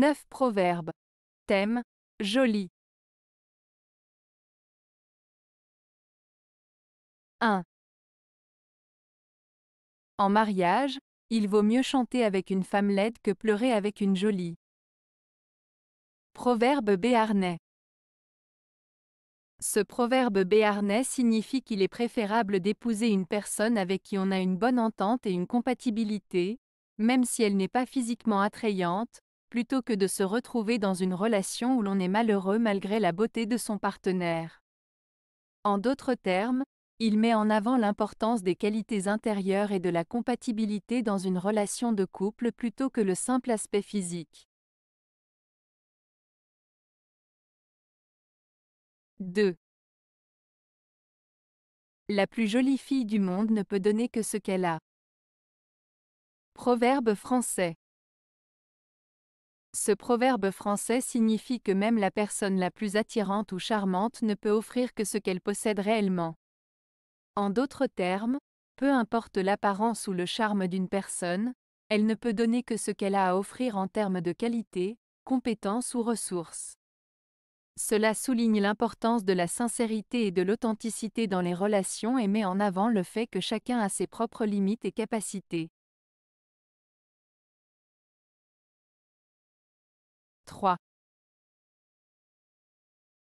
9 proverbes. Thème Joli. 1. En mariage, il vaut mieux chanter avec une femme laide que pleurer avec une jolie. Proverbe béarnais. Ce proverbe béarnais signifie qu'il est préférable d'épouser une personne avec qui on a une bonne entente et une compatibilité, même si elle n'est pas physiquement attrayante, plutôt que de se retrouver dans une relation où l'on est malheureux malgré la beauté de son partenaire. En d'autres termes, il met en avant l'importance des qualités intérieures et de la compatibilité dans une relation de couple plutôt que le simple aspect physique. 2. La plus jolie fille du monde ne peut donner que ce qu'elle a. Proverbe français. Ce proverbe français signifie que même la personne la plus attirante ou charmante ne peut offrir que ce qu'elle possède réellement. En d'autres termes, peu importe l'apparence ou le charme d'une personne, elle ne peut donner que ce qu'elle a à offrir en termes de qualité, compétences ou ressources. Cela souligne l'importance de la sincérité et de l'authenticité dans les relations et met en avant le fait que chacun a ses propres limites et capacités.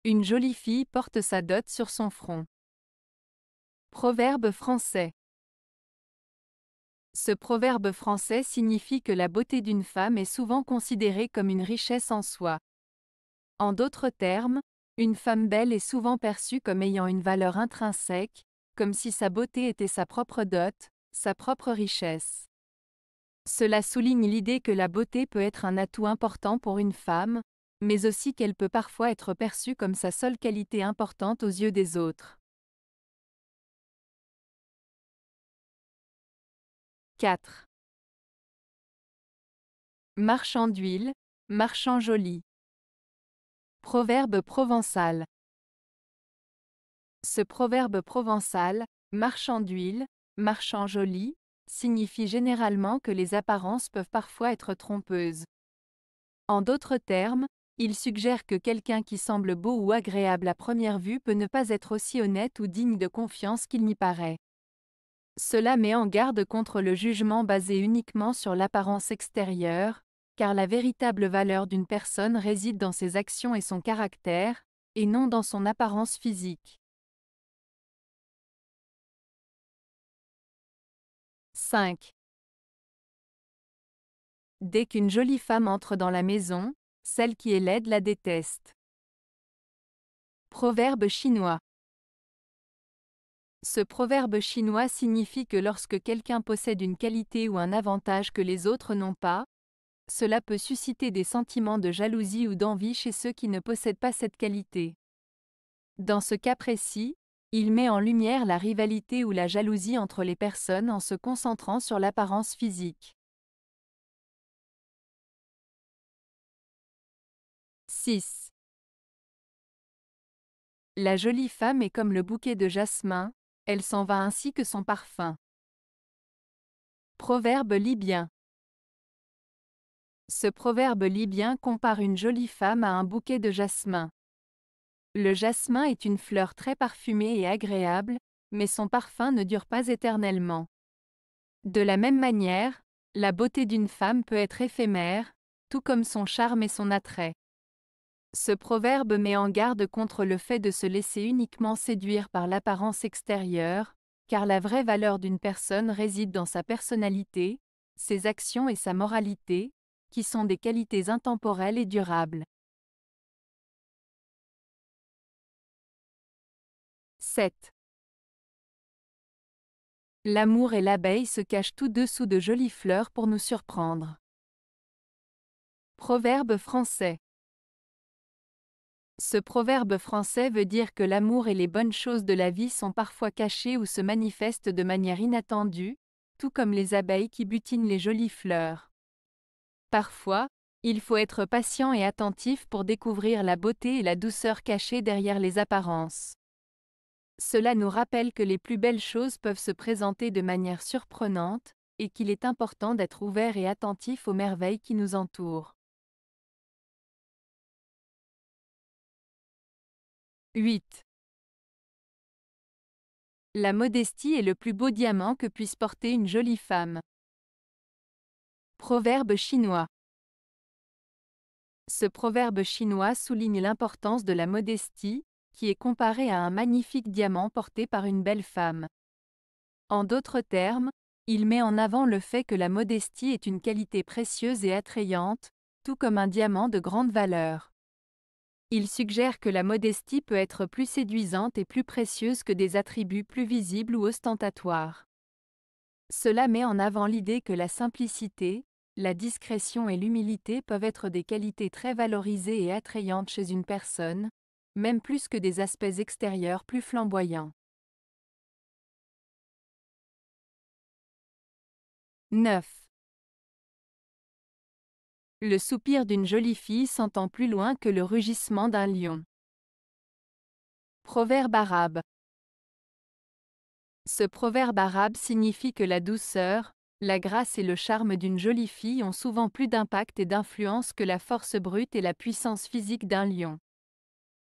Une jolie fille porte sa dot sur son front. Proverbe français. Ce proverbe français signifie que la beauté d'une femme est souvent considérée comme une richesse en soi. En d'autres termes, une femme belle est souvent perçue comme ayant une valeur intrinsèque, comme si sa beauté était sa propre dot, sa propre richesse. Cela souligne l'idée que la beauté peut être un atout important pour une femme, mais aussi qu'elle peut parfois être perçue comme sa seule qualité importante aux yeux des autres. 4. Marchand d'huile, marchand joli. Proverbe provençal. Ce proverbe provençal, marchand d'huile, marchand joli, signifie généralement que les apparences peuvent parfois être trompeuses. En d'autres termes, il suggère que quelqu'un qui semble beau ou agréable à première vue peut ne pas être aussi honnête ou digne de confiance qu'il n'y paraît. Cela met en garde contre le jugement basé uniquement sur l'apparence extérieure, car la véritable valeur d'une personne réside dans ses actions et son caractère, et non dans son apparence physique. 5. Dès qu'une jolie femme entre dans la maison, celle qui est laide la déteste. Proverbe chinois. Ce proverbe chinois signifie que lorsque quelqu'un possède une qualité ou un avantage que les autres n'ont pas, cela peut susciter des sentiments de jalousie ou d'envie chez ceux qui ne possèdent pas cette qualité. Dans ce cas précis, il met en lumière la rivalité ou la jalousie entre les personnes en se concentrant sur l'apparence physique. 6. La jolie femme est comme le bouquet de jasmin, elle s'en va ainsi que son parfum. Proverbe libyen Ce proverbe libyen compare une jolie femme à un bouquet de jasmin. Le jasmin est une fleur très parfumée et agréable, mais son parfum ne dure pas éternellement. De la même manière, la beauté d'une femme peut être éphémère, tout comme son charme et son attrait. Ce proverbe met en garde contre le fait de se laisser uniquement séduire par l'apparence extérieure, car la vraie valeur d'une personne réside dans sa personnalité, ses actions et sa moralité, qui sont des qualités intemporelles et durables. 7. L'amour et l'abeille se cachent tout dessous de jolies fleurs pour nous surprendre. Proverbe français. Ce proverbe français veut dire que l'amour et les bonnes choses de la vie sont parfois cachées ou se manifestent de manière inattendue, tout comme les abeilles qui butinent les jolies fleurs. Parfois, il faut être patient et attentif pour découvrir la beauté et la douceur cachées derrière les apparences. Cela nous rappelle que les plus belles choses peuvent se présenter de manière surprenante, et qu'il est important d'être ouvert et attentif aux merveilles qui nous entourent. 8. La modestie est le plus beau diamant que puisse porter une jolie femme. Proverbe chinois. Ce proverbe chinois souligne l'importance de la modestie, qui est comparé à un magnifique diamant porté par une belle femme. En d'autres termes, il met en avant le fait que la modestie est une qualité précieuse et attrayante, tout comme un diamant de grande valeur. Il suggère que la modestie peut être plus séduisante et plus précieuse que des attributs plus visibles ou ostentatoires. Cela met en avant l'idée que la simplicité, la discrétion et l'humilité peuvent être des qualités très valorisées et attrayantes chez une personne, même plus que des aspects extérieurs plus flamboyants. 9. Le soupir d'une jolie fille s'entend plus loin que le rugissement d'un lion. Proverbe arabe. Ce proverbe arabe signifie que la douceur, la grâce et le charme d'une jolie fille ont souvent plus d'impact et d'influence que la force brute et la puissance physique d'un lion.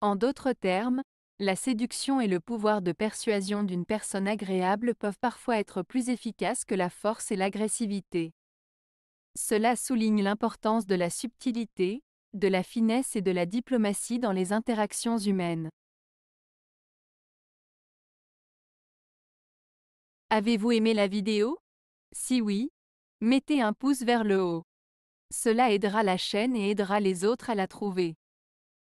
En d'autres termes, la séduction et le pouvoir de persuasion d'une personne agréable peuvent parfois être plus efficaces que la force et l'agressivité. Cela souligne l'importance de la subtilité, de la finesse et de la diplomatie dans les interactions humaines. Avez-vous aimé la vidéo Si oui, mettez un pouce vers le haut. Cela aidera la chaîne et aidera les autres à la trouver.